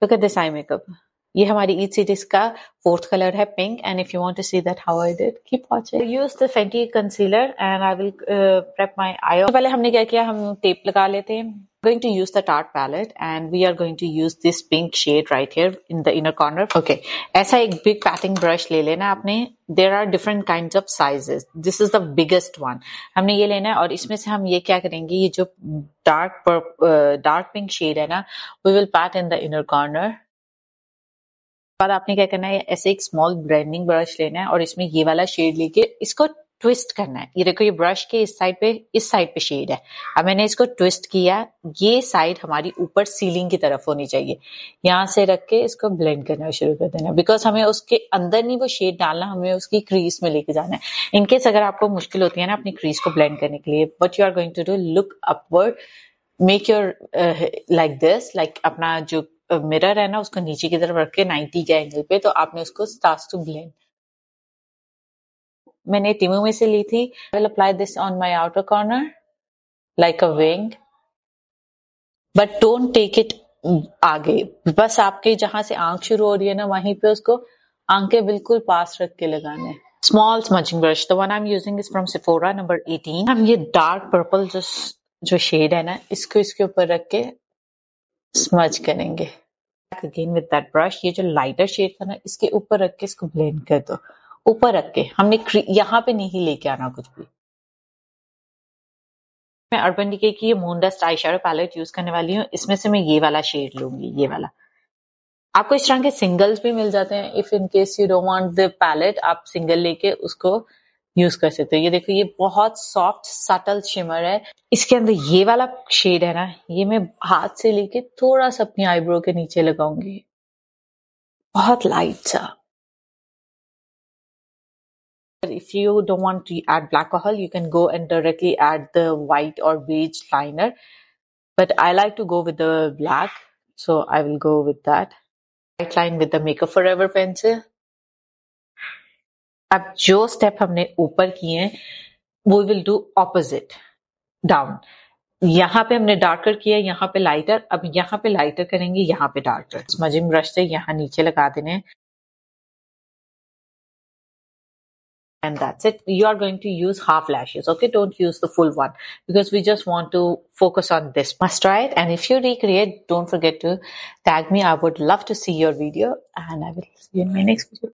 Look at this eye makeup. ये हमारी Eid series का फोर्थ कलर है pink and if you want to see that how I did keep watching use the Fenty concealer and I will prep my eye पहले हमने क्या किया हम tape लगा लेते हैं going to use the tart palette and we are going to use this pink shade right here in the inner corner okay as एक big patting brush le lena apne there are different kinds of sizes this is the biggest one humne ye lena hai aur isme se hum ye kya karenge ye jo dark purple, dark pink shade hai na we will pat in the inner corner बाद आपने क्या करना है ऐसे एक small ब्राइंडिंग brush लेना है और इसमें ये वाला शेड लेके इसको ट्विस्ट करना है ये देखो ये ब्रश के इस साइड पे इस साइड पे शेड है अब मैंने इसको ट्विस्ट किया ये साइड हमारी ऊपर सीलिंग की तरफ होनी चाहिए यहाँ से रख के इसको ब्लेंड करना शुरू कर देना बिकॉज हमें उसके अंदर नहीं वो शेड डालना हमें उसकी क्रीज में लेके जाना है इनकेस अगर आपको मुश्किल होती है ना अपनी क्रीज को ब्लेंड करने के लिए but you are going to do look upward make your like this like अपना जो मिरर uh, है ना उसको नीचे की तरफ रख के नाइन्टी के एंगल पे तो आपने उसको स्टार्ट टू ब्लेंड मैंने टीमों में से ली थी I will apply this on my outer corner like a wing but don't take it आगे बस आपके जहां से आंख शुरू हो रही है ना वहीं पे उसको आंखें बिल्कुल पास रख के लगाने small smudging brush the one I am using is from Sephora number eighteen हम ये डार्क पर्पल जो जो शेड है ना इसको इसके ऊपर रख के स्मच करेंगे अगेन विद दैट ब्रश ये जो लाइटर शेड था ना इसके ऊपर रख के इसको ब्लेंड कर दो ऊपर रख के हमने यहाँ पे नहीं लेके आना कुछ भी मैं अर्बन डिके की ये moondust eye shadow palette use करने वाली हूँ इसमें से मैं ये वाला शेड लूंगी ये वाला आपको इस तरह के सिंगल्स भी मिल जाते हैं if in case you don't want the palette आप सिंगल लेके उसको यूज कर सकते हो ये देखो ये बहुत सॉफ्ट सटल शिमर है इसके अंदर ये वाला शेड है ना ये मैं हाथ से लेके थोड़ा सा अपनी आईब्रो के नीचे लगाऊंगी बहुत लाइट सा but If you don't want to add black alcohol, you can go and directly add the white or beige liner. But I like to go with the black, so I will go with that. White line with the Makeup Forever pencil. अब जो step हमने ऊपर किए हैं वो will do opposite down यहाँ पे हमने डार्कर किया यहाँ पे लाइटर अब यहाँ पे लाइटर करेंगे यहाँ पे डार्कर मजिम ब्रश से यहाँ नीचे लगा देने and that's it. You are going to use half lashes. Okay. Don't use the full one because we just want to focus on this. Must try it. And if you recreate, don't forget to tag me. I would love to see your video and I will see you in my next video.